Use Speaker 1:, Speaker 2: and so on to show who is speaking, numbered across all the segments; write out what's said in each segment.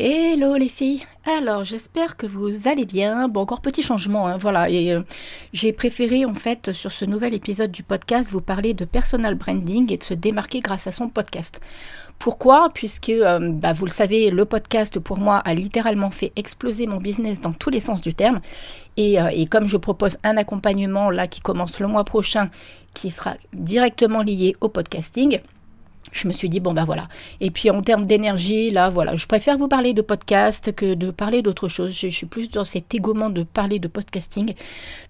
Speaker 1: Hello les filles Alors j'espère que vous allez bien. Bon encore petit changement, hein, voilà. Et euh, j'ai préféré en fait sur ce nouvel épisode du podcast vous parler de personal branding et de se démarquer grâce à son podcast. Pourquoi Puisque euh, bah, vous le savez, le podcast pour moi a littéralement fait exploser mon business dans tous les sens du terme. et euh, comme je propose un accompagnement là qui commence le mois prochain, qui sera directement lié au podcasting je me suis dit bon ben voilà. Et puis en termes d'énergie, là voilà, je préfère vous parler de podcast que de parler d'autre chose. Je, suis plus dans cet égoment de parler de podcasting.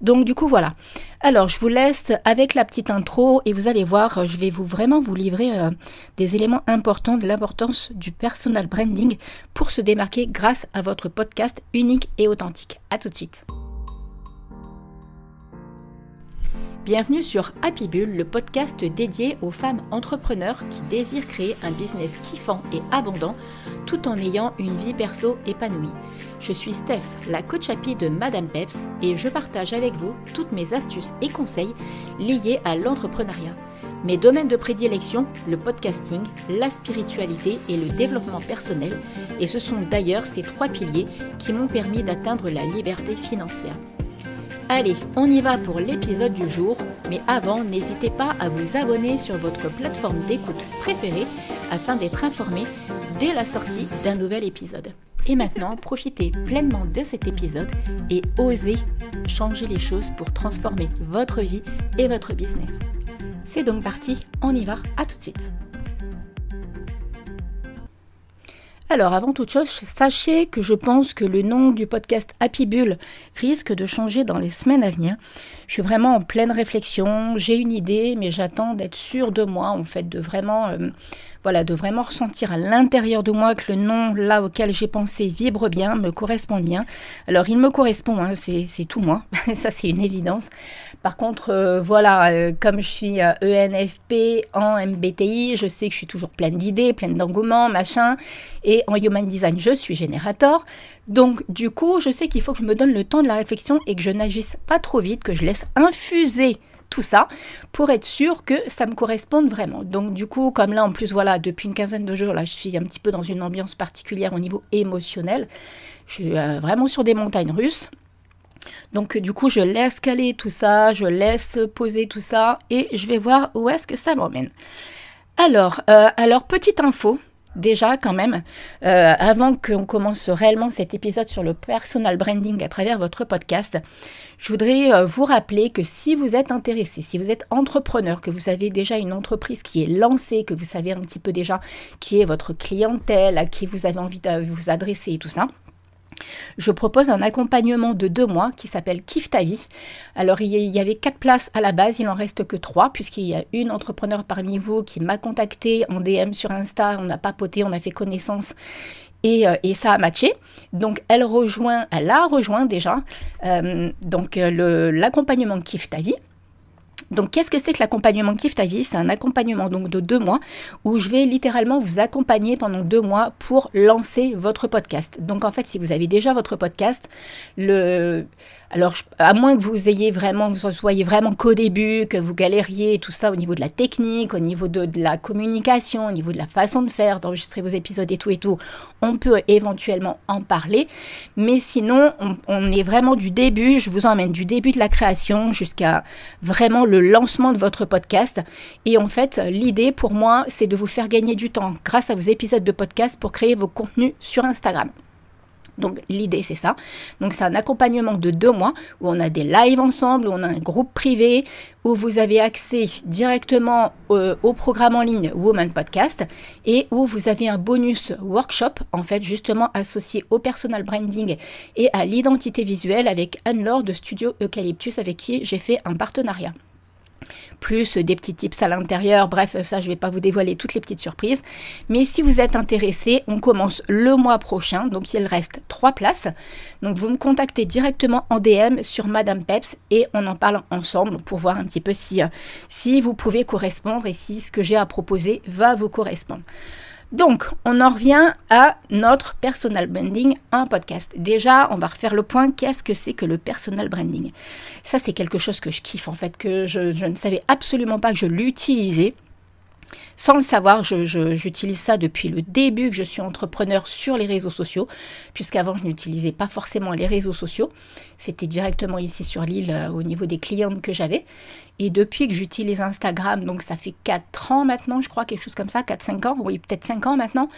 Speaker 1: Donc du coup voilà. Alors je vous laisse avec la petite intro et vous allez voir, je vais vous vraiment vous livrer euh, des éléments importants de l'importance du personal branding pour se démarquer grâce à votre podcast unique et authentique. À tout de suite. Bienvenue sur Happy Bull, le podcast dédié aux femmes entrepreneurs qui désirent créer un business kiffant et abondant tout en ayant une vie perso épanouie. Je suis Steph, la coach happy de Madame Peps et je partage avec vous toutes mes astuces et conseils liés à l'entrepreneuriat. Mes domaines de prédilection, le podcasting, la spiritualité et le développement personnel, et ce sont d'ailleurs ces trois piliers qui m'ont permis d'atteindre la liberté financière. Allez, on y va pour l'épisode du jour, mais avant, n'hésitez pas à vous abonner sur votre plateforme d'écoute préférée afin d'être informé dès la sortie d'un nouvel épisode. Et maintenant, profitez pleinement de cet épisode et osez changer les choses pour transformer votre vie et votre business. C'est donc parti, on y va, à tout de suite. Alors, avant toute chose, sachez que je pense que le nom du podcast Happy Bull risque de changer dans les semaines à venir. Je suis vraiment en pleine réflexion, j'ai une idée, mais j'attends d'être sûre de moi, en fait, de vraiment euh, voilà, de vraiment ressentir à l'intérieur de moi que le nom là auquel j'ai pensé vibre bien, me correspond bien. Alors il me correspond, hein, c'est tout moi, ça c'est une évidence. Par contre, euh, voilà, euh, comme je suis ENFP euh, e en MBTI, je sais que je suis toujours pleine d'idées, pleine d'engouement, machin. Et en Human Design, je suis générateur. Donc, du coup, je sais qu'il faut que je me donne le temps de la réflexion et que je n'agisse pas trop vite, que je laisse infuser tout ça pour être sûr que ça me corresponde vraiment. Donc du coup, comme là en plus voilà, depuis une quinzaine de jours là, je suis un petit peu dans une ambiance particulière au niveau émotionnel. Je suis euh, vraiment sur des montagnes russes. Donc du coup, je laisse caler tout ça, je laisse poser tout ça et je vais voir où est-ce que ça m'emmène. Alors, euh, alors petite info, déjà quand même, euh, avant qu'on commence réellement cet épisode sur le personal branding à travers votre podcast, je voudrais euh, vous rappeler que si vous êtes intéressé, si vous êtes entrepreneur, que vous avez déjà une entreprise qui est lancée, que vous savez un petit peu déjà qui est votre clientèle, à qui vous avez envie de vous adresser et tout ça, je propose un accompagnement de deux mois qui s'appelle Kiffe ta vie. Alors, il y avait quatre places à la base, il en reste que trois, puisqu'il y a une entrepreneur parmi vous qui m'a contacté en DM sur Insta, on a papoté, on a fait connaissance. Euh, et, ça a matché. Donc, elle rejoint, elle a rejoint déjà euh, donc euh, l'accompagnement Kiffe ta vie. Donc, qu'est-ce que c'est que l'accompagnement Kif ta vie C'est un accompagnement donc de deux mois où je vais littéralement vous accompagner pendant deux mois pour lancer votre podcast. Donc, en fait, si vous avez déjà votre podcast, le alors, à moins que vous ayez vraiment, vous soyez vraiment qu'au début, que vous galériez tout ça au niveau de la technique, au niveau de, la communication, au niveau de la façon de faire, d'enregistrer vos épisodes et tout et tout, on peut éventuellement en parler. Mais sinon, on, on est vraiment du début. Je vous emmène du début de la création jusqu'à vraiment le lancement de votre podcast. Et en fait, l'idée pour moi, c'est de vous faire gagner du temps grâce à vos épisodes de podcast pour créer vos contenus sur Instagram. Donc l'idée c'est ça. Donc c'est un accompagnement de deux mois où on a des lives ensemble, où on a un groupe privé, où vous avez accès directement euh, au programme en ligne Woman Podcast et où vous avez un bonus workshop en fait justement associé au personal branding et à l'identité visuelle avec Anne-Laure de Studio Eucalyptus avec qui j'ai fait un partenariat plus des petits tips à l'intérieur. Bref, ça, je ne vais pas vous dévoiler toutes les petites surprises. Mais si vous êtes intéressé, on commence le mois prochain, donc il reste trois places. Donc vous me contactez directement en DM sur Madame Peps et on en parle ensemble pour voir un petit peu si euh, vous pouvez correspondre et si ce que j'ai à proposer va vous correspondre. Donc, on en revient à notre personal branding en podcast. Déjà, on va refaire le point. Qu'est-ce que c'est que le personal branding Ça, c'est quelque chose que je kiffe en fait, que je, ne savais absolument pas que je l'utilisais. Sans le savoir, j'utilise ça depuis le début que je suis entrepreneur sur les réseaux sociaux, puisqu'avant je n'utilisais pas forcément les réseaux sociaux. C'était directement ici sur l'île euh, au niveau des clientes que j'avais. Et depuis que j'utilise Instagram, donc ça fait 4 ans maintenant, je crois, quelque chose comme ça, 4-5 ans, oui, peut-être 5 ans maintenant,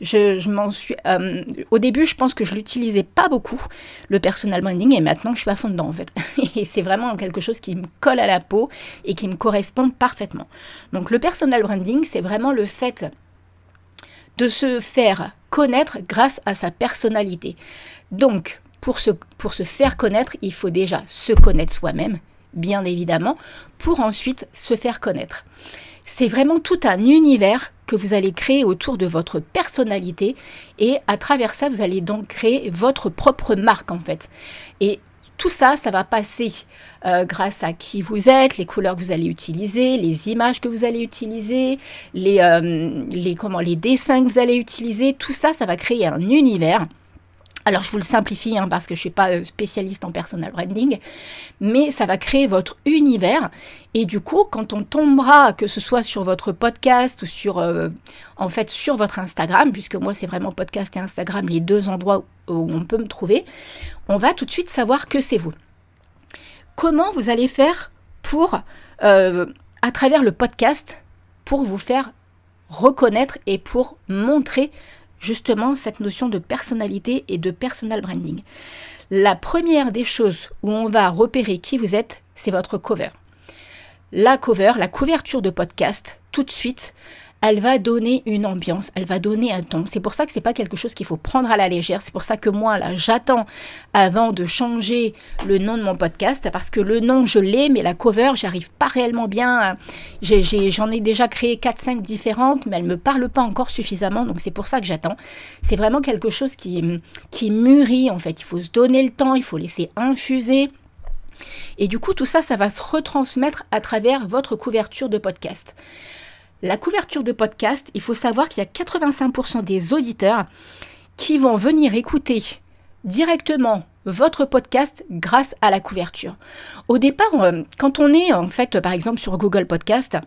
Speaker 1: je, m'en suis... Euh, au début, je pense que je l'utilisais pas beaucoup, le personal branding, et maintenant, je suis à fond dedans, en fait. Et c'est vraiment quelque chose qui me colle à la peau et qui me correspond parfaitement. Donc le personal branding, c'est vraiment le fait de se faire connaître grâce à sa personnalité. Donc, pour se, pour se faire connaître, il faut déjà se connaître soi-même, bien évidemment, pour ensuite se faire connaître. C'est vraiment tout un univers que vous allez créer autour de votre personnalité et à travers ça, vous allez donc créer votre propre marque en fait. Et tout ça, ça va passer euh, grâce à qui vous êtes, les couleurs que vous allez utiliser, les images que vous allez utiliser, les, euh, comment, les dessins que vous allez utiliser. Tout ça, ça va créer un univers alors je vous le simplifie hein, parce que je ne suis pas euh, spécialiste en personal branding, mais ça va créer votre univers. Et du coup, quand on tombera, que ce soit sur votre podcast ou sur, euh, en fait, sur votre Instagram, puisque moi c'est vraiment podcast et Instagram les deux endroits où, on peut me trouver, on va tout de suite savoir que c'est vous. Comment vous allez faire pour, euh, à travers le podcast, pour vous faire reconnaître et pour montrer justement cette notion de personnalité et de personal branding. La première des choses où on va repérer qui vous êtes, c'est votre cover. La cover, la couverture de podcast, tout de suite, elle va donner une ambiance, elle va donner un ton. C'est pour ça que c'est pas quelque chose qu'il faut prendre à la légère. C'est pour ça que moi, là, j'attends avant de changer le nom de mon podcast parce que le nom, je l'ai, mais la cover, j'arrive pas réellement bien. J'en ai, déjà créé 4-5 différentes, mais elle me parle pas encore suffisamment. Donc, c'est pour ça que j'attends. C'est vraiment quelque chose qui, qui mûrit, en fait. Il faut se donner le temps, il faut laisser infuser. Et du coup, tout ça, ça va se retransmettre à travers votre couverture de podcast la couverture de podcast, il faut savoir qu'il y a 85% des auditeurs qui vont venir écouter directement votre podcast grâce à la couverture. Au départ, euh, quand on est en fait par exemple sur Google Podcast,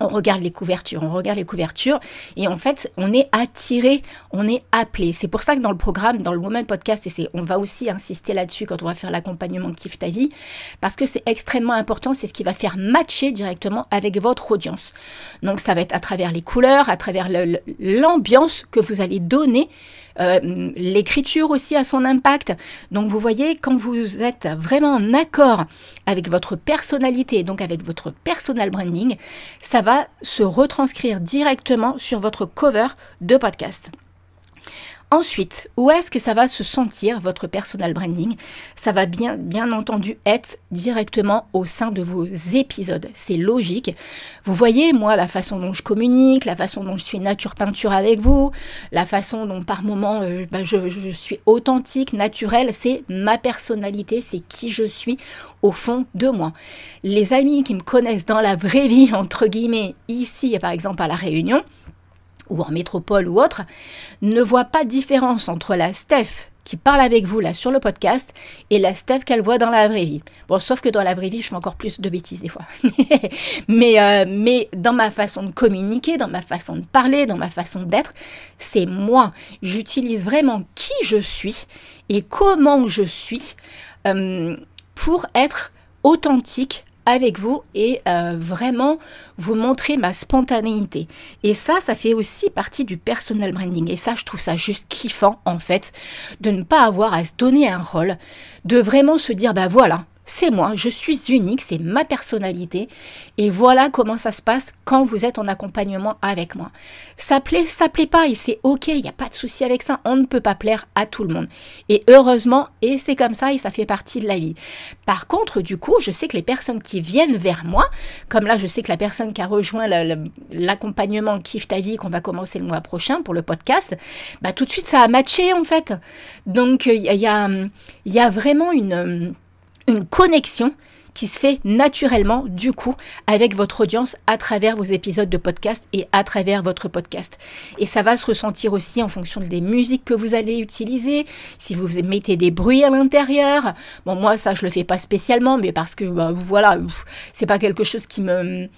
Speaker 1: on regarde les couvertures, on regarde les couvertures et en fait, on est attiré, on est appelé. C'est pour ça que dans le programme, dans le Woman Podcast, et c'est, on va aussi insister là-dessus quand on va faire l'accompagnement de ta vie, parce que c'est extrêmement important, c'est ce qui va faire matcher directement avec votre audience. Donc ça va être à travers les couleurs, à travers l'ambiance que vous allez donner, euh, l'écriture aussi à son impact. Donc vous voyez, quand vous êtes vraiment en accord avec votre personnalité, donc avec votre personal branding, ça va se retranscrire directement sur votre cover de podcast. Ensuite, où est-ce que ça va se sentir, votre personal branding Ça va bien, bien entendu être directement au sein de vos épisodes. C'est logique. Vous voyez, moi, la façon dont je communique, la façon dont je suis nature-peinture avec vous, la façon dont par moment euh, bah, je, je suis authentique, naturelle, c'est ma personnalité, c'est qui je suis au fond de moi. Les amis qui me connaissent dans la vraie vie, entre guillemets, ici, par exemple à La Réunion, ou en métropole ou autre, ne voit pas de différence entre la Steph qui parle avec vous là sur le podcast et la Steph qu'elle voit dans la vraie vie. Bon, sauf que dans la vraie vie, je fais encore plus de bêtises des fois. mais, euh, mais dans ma façon de communiquer, dans ma façon de parler, dans ma façon d'être, c'est moi. J'utilise vraiment qui je suis et comment je suis euh, pour être authentique avec vous et euh, vraiment vous montrer ma spontanéité. Et ça, ça fait aussi partie du personal branding. Et ça, je trouve ça juste kiffant, en fait, de ne pas avoir à se donner un rôle, de vraiment se dire, bah voilà, c'est moi, je suis unique, c'est ma personnalité. Et voilà comment ça se passe quand vous êtes en accompagnement avec moi. Ça plaît, ça plaît pas, et c'est ok, il n'y a pas de souci avec ça. On ne peut pas plaire à tout le monde. Et heureusement, et c'est comme ça, et ça fait partie de la vie. Par contre, du coup, je sais que les personnes qui viennent vers moi, comme là, je sais que la personne qui a rejoint l'accompagnement Kiffe ta vie qu'on va commencer le mois prochain pour le podcast, bah tout de suite, ça a matché en fait. Donc, il y a, y a vraiment une une connexion qui se fait naturellement du coup avec votre audience à travers vos épisodes de podcast et à travers votre podcast. Et ça va se ressentir aussi en fonction des musiques que vous allez utiliser, si vous mettez des bruits à l'intérieur. Bon moi ça je le fais pas spécialement mais parce que bah, voilà, c'est pas quelque chose qui me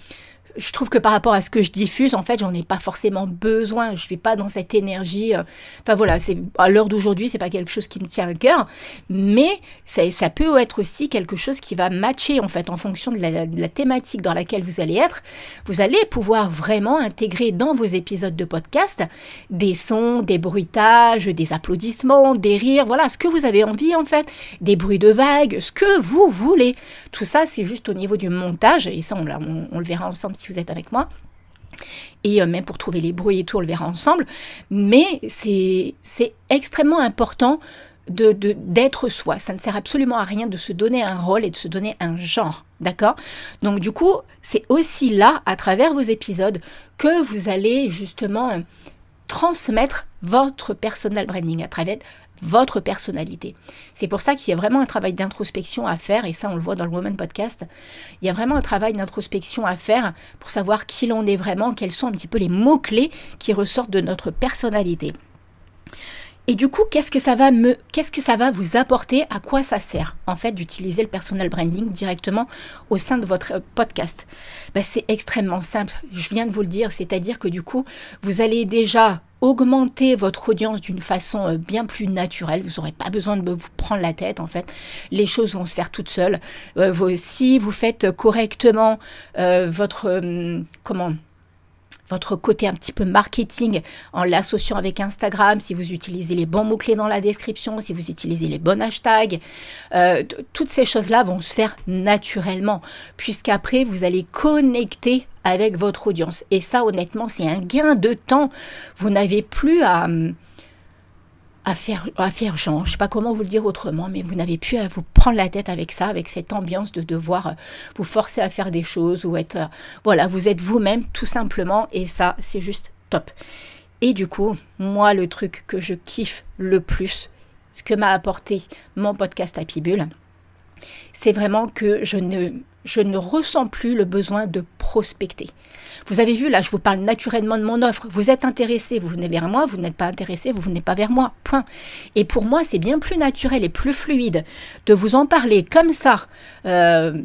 Speaker 1: je trouve que par rapport à ce que je diffuse, en fait, j'en ai pas forcément besoin. Je suis pas dans cette énergie. Euh, enfin voilà, c'est à l'heure d'aujourd'hui, c'est pas quelque chose qui me tient à cœur, mais ça, ça, peut être aussi quelque chose qui va matcher en fait en fonction de la, thématique dans laquelle vous allez être. Vous allez pouvoir vraiment intégrer dans vos épisodes de podcast des sons, des bruitages, des applaudissements, des rires, voilà ce que vous avez envie en fait, des bruits de vagues, ce que vous voulez. Tout ça, c'est juste au niveau du montage et ça, on, on le verra ensemble si vous êtes avec moi. Et euh, même pour trouver les bruits et tout, on le verra ensemble. Mais c'est extrêmement important de d'être soi. Ça ne sert absolument à rien de se donner un rôle et de se donner un genre, d'accord Donc du coup, c'est aussi là, à travers vos épisodes, que vous allez justement transmettre votre personal branding à travers votre personnalité. C'est pour ça qu'il y a vraiment un travail d'introspection à faire, et ça on le voit dans le Woman Podcast, il y a vraiment un travail d'introspection à faire pour savoir qui l'on est vraiment, quels sont un petit peu les mots-clés qui ressortent de notre personnalité. Et du coup, qu'est-ce que ça va me, qu'est-ce que ça va vous apporter À quoi ça sert en fait d'utiliser le personal branding directement au sein de votre euh, podcast ben, C'est extrêmement simple. Je viens de vous le dire, c'est-à-dire que du coup, vous allez déjà augmenter votre audience d'une façon euh, bien plus naturelle. Vous n'aurez pas besoin de vous prendre la tête, en fait. Les choses vont se faire toutes seules. Euh, vous, si vous faites correctement euh, votre... Hum, comment votre côté un petit peu marketing en l'associant avec Instagram, si vous utilisez les bons mots-clés dans la description, si vous utilisez les bons hashtags, euh, toutes ces choses-là vont se faire naturellement, puisqu'après, vous allez connecter avec votre audience. Et ça, honnêtement, c'est un gain de temps. Vous n'avez plus à... Hum, à faire genre, Je ne sais pas comment vous le dire autrement, mais vous n'avez plus à vous prendre la tête avec ça, avec cette ambiance de devoir euh, vous forcer à faire des choses ou être. Euh, voilà, vous êtes vous-même tout simplement et ça, c'est juste top. Et du coup, moi, le truc que je kiffe le plus, ce que m'a apporté mon podcast à Pibule, c'est vraiment que je ne je ne ressens plus le besoin de prospecter. Vous avez vu, là, je vous parle naturellement de mon offre. Vous êtes intéressé, vous venez vers moi, vous n'êtes pas intéressé, vous venez pas vers moi. Point. Et pour moi, c'est bien plus naturel et plus fluide de vous en parler comme ça, euh,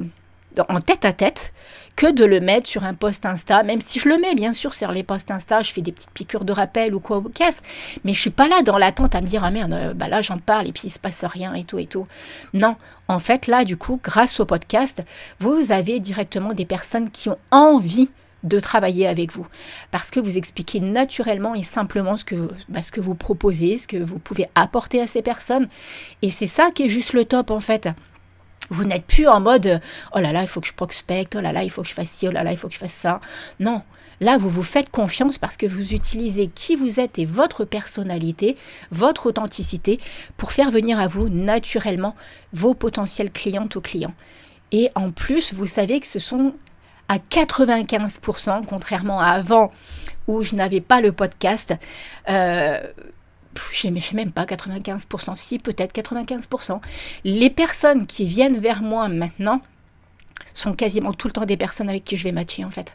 Speaker 1: en tête à tête, que de le mettre sur un post Insta, même si je le mets bien sûr sur les posts Insta, je fais des petites piqûres de rappel ou quoi au mais je suis pas là dans l'attente à me dire ah merde, euh, bah là j'en parle et puis il se passe rien et tout et tout. Non, en fait là du coup, grâce au podcast, vous avez directement des personnes qui ont envie de travailler avec vous parce que vous expliquez naturellement et simplement ce que, bah, ce que vous proposez, ce que vous pouvez apporter à ces personnes. Et c'est ça qui est juste le top en fait. Vous n'êtes plus en mode oh là là, il faut que je prospecte, oh là là, il faut que je fasse ci, oh là là, il faut que je fasse ça. Non. Là, vous vous faites confiance parce que vous utilisez qui vous êtes et votre personnalité, votre authenticité pour faire venir à vous naturellement vos potentiels clientes ou clients. Et en plus, vous savez que ce sont à 95%, contrairement à avant où je n'avais pas le podcast, euh, je ne sais même pas, 95%, si peut-être 95%, les personnes qui viennent vers moi maintenant sont quasiment tout le temps des personnes avec qui je vais matcher en fait.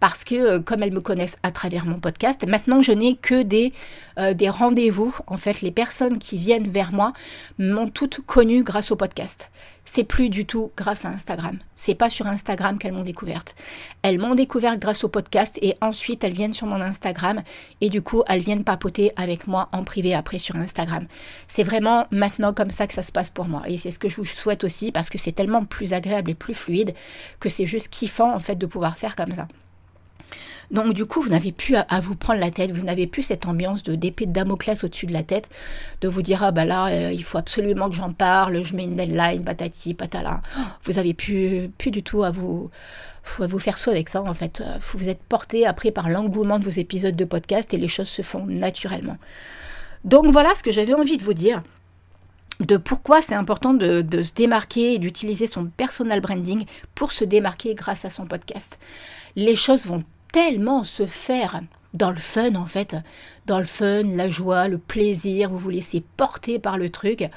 Speaker 1: Parce que euh, comme elles me connaissent à travers mon podcast, maintenant je n'ai que des, euh, des rendez-vous. En fait, les personnes qui viennent vers moi m'ont toutes connue grâce au podcast c'est plus du tout grâce à Instagram. C'est pas sur Instagram qu'elles m'ont découverte. Elles m'ont découverte grâce au podcast et ensuite elles viennent sur mon Instagram et du coup elles viennent papoter avec moi en privé après sur Instagram. C'est vraiment maintenant comme ça que ça se passe pour moi et c'est ce que je vous souhaite aussi parce que c'est tellement plus agréable et plus fluide que c'est juste kiffant en fait de pouvoir faire comme ça. Donc du coup, vous n'avez plus à, vous prendre la tête, vous n'avez plus cette ambiance de d'épée de Damoclès au-dessus de la tête, de vous dire ah bah là, euh, il faut absolument que j'en parle, je mets une deadline, patati, patala. Vous n'avez plus, plus du tout à vous, à vous faire soi avec ça en fait. Euh, vous êtes porté après par l'engouement de vos épisodes de podcast et les choses se font naturellement. Donc voilà ce que j'avais envie de vous dire de pourquoi c'est important de, de, se démarquer et d'utiliser son personal branding pour se démarquer grâce à son podcast. Les choses vont tellement se faire dans le fun en fait, dans le fun, la joie, le plaisir, vous vous laissez porter par le truc.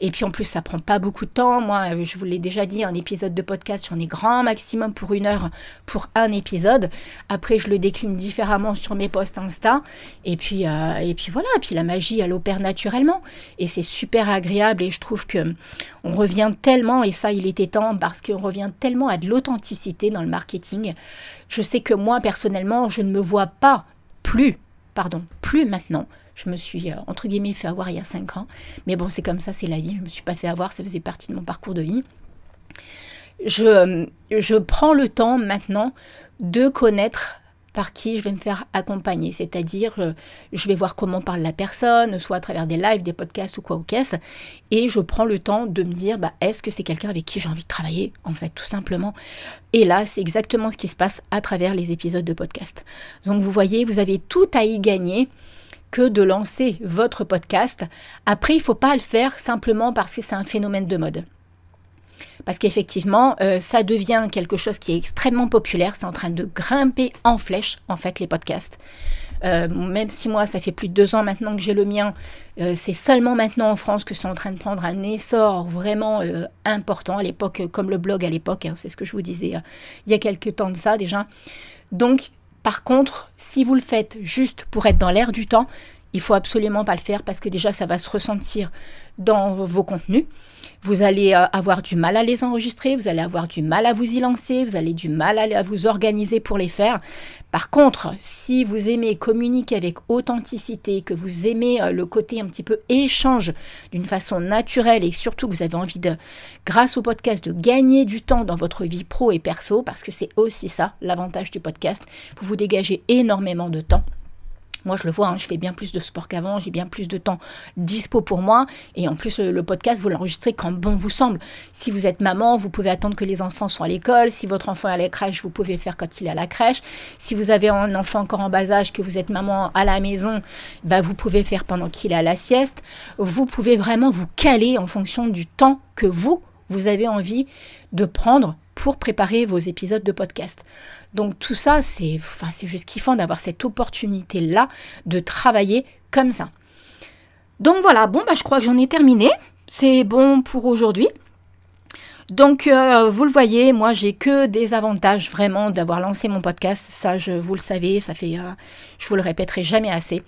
Speaker 1: Et puis en plus, ça prend pas beaucoup de temps. Moi, euh, je vous l'ai déjà dit, un épisode de podcast, j'en ai grand maximum pour une heure pour un épisode. Après, je le décline différemment sur mes posts Insta. Et puis, euh, et puis voilà. Et puis la magie, elle opère naturellement. Et c'est super agréable. Et je trouve que on revient tellement, et ça, il était temps, parce qu'on revient tellement à de l'authenticité dans le marketing. Je sais que moi, personnellement, je ne me vois pas plus pardon, plus maintenant. Je me suis, euh, entre guillemets, fait avoir il y a 5 ans. Mais bon, c'est comme ça, c'est la vie. Je ne me suis pas fait avoir, ça faisait partie de mon parcours de vie. Je, euh, je prends le temps maintenant de connaître par qui je vais me faire accompagner. C'est-à-dire, euh, je vais voir comment parle la personne, soit à travers des lives, des podcasts ou quoi ou qu'est-ce. Et je prends le temps de me dire, bah, est-ce que c'est quelqu'un avec qui j'ai envie de travailler, en fait, tout simplement. Et là, c'est exactement ce qui se passe à travers les épisodes de podcast. Donc, vous voyez, vous avez tout à y gagner que de lancer votre podcast. Après, il ne faut pas le faire simplement parce que c'est un phénomène de mode. Parce qu'effectivement, euh, ça devient quelque chose qui est extrêmement populaire. C'est en train de grimper en flèche, en fait, les podcasts. Euh, même si moi, ça fait plus de deux ans maintenant que j'ai le mien, euh, c'est seulement maintenant en France que c'est en train de prendre un essor vraiment important. À l'époque, comme le blog à l'époque, hein, c'est ce que je vous disais il y a quelques temps de ça déjà. Donc, par contre, si vous le faites juste pour être dans l'air du temps, il faut absolument pas le faire parce que déjà ça va se ressentir dans vos contenus. Vous allez euh, avoir du mal à les enregistrer, vous allez avoir du mal à vous y lancer, vous allez du mal à vous organiser pour les faire. Par contre, si vous aimez communiquer avec authenticité, que vous aimez euh, le côté un petit peu échange d'une façon naturelle et surtout que vous avez envie de, grâce au podcast, de gagner du temps dans votre vie pro et perso, parce que c'est aussi ça l'avantage du podcast, vous vous dégagez énormément de temps. Moi, je le vois, hein, je fais bien plus de sport qu'avant, j'ai bien plus de temps dispo pour moi. Et en plus, le, podcast, vous l'enregistrez quand bon vous semble. Si vous êtes maman, vous pouvez attendre que les enfants soient à l'école. Si votre enfant est à la crèche, vous pouvez le faire quand il est à la crèche. Si vous avez un enfant encore en bas âge, que vous êtes maman à la maison, bah, vous pouvez faire pendant qu'il est à la sieste. Vous pouvez vraiment vous caler en fonction du temps que vous, vous avez envie de prendre pour préparer vos épisodes de podcast. Donc tout ça, c'est enfin, juste kiffant d'avoir cette opportunité-là de travailler comme ça. Donc voilà, bon, bah, je crois que j'en ai terminé. C'est bon pour aujourd'hui. Donc, euh, vous le voyez, moi, j'ai que des avantages vraiment d'avoir lancé mon podcast. Ça, je vous le savez, ça fait, euh, je vous le répéterai jamais assez.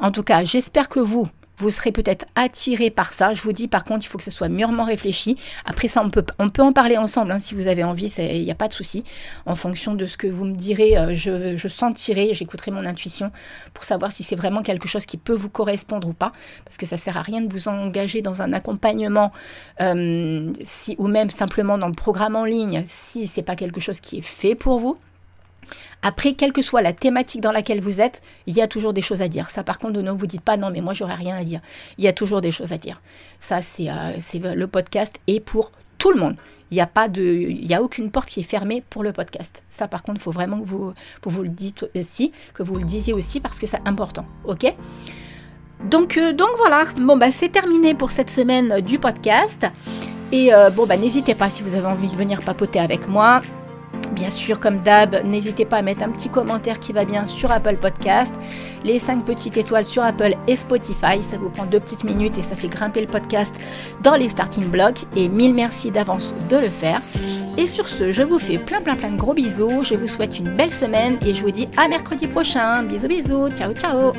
Speaker 1: En tout cas, j'espère que vous, vous serez peut-être attiré par ça. Je vous dis par contre, il faut que ce soit mûrement réfléchi. Après ça, on peut, on peut en parler ensemble hein, si vous avez envie, il n'y a pas de souci. En fonction de ce que vous me direz, euh, je, je, sentirai, j'écouterai mon intuition pour savoir si c'est vraiment quelque chose qui peut vous correspondre ou pas. Parce que ça ne sert à rien de vous engager dans un accompagnement euh, si, ou même simplement dans le programme en ligne si ce n'est pas quelque chose qui est fait pour vous. Après, quelle que soit la thématique dans laquelle vous êtes, il y a toujours des choses à dire. Ça, par contre, ne vous dites pas non, mais moi, j'aurais rien à dire. Il y a toujours des choses à dire. Ça, c'est euh, le podcast et pour tout le monde. Il n'y a pas de, il y a aucune porte qui est fermée pour le podcast. Ça, par contre, il faut vraiment que vous, vous le dites aussi, que vous le disiez aussi parce que c'est important. Ok donc, euh, donc voilà. Bon bah, c'est terminé pour cette semaine du podcast. Et euh, bon bah, n'hésitez pas si vous avez envie de venir papoter avec moi. Bien sûr, comme d'hab, n'hésitez pas à mettre un petit commentaire qui va bien sur Apple Podcast, les 5 petites étoiles sur Apple et Spotify. Ça vous prend deux petites minutes et ça fait grimper le podcast dans les starting blocks. Et mille merci d'avance de le faire. Et sur ce, je vous fais plein plein plein de gros bisous. Je vous souhaite une belle semaine et je vous dis à mercredi prochain. Bisous bisous, ciao ciao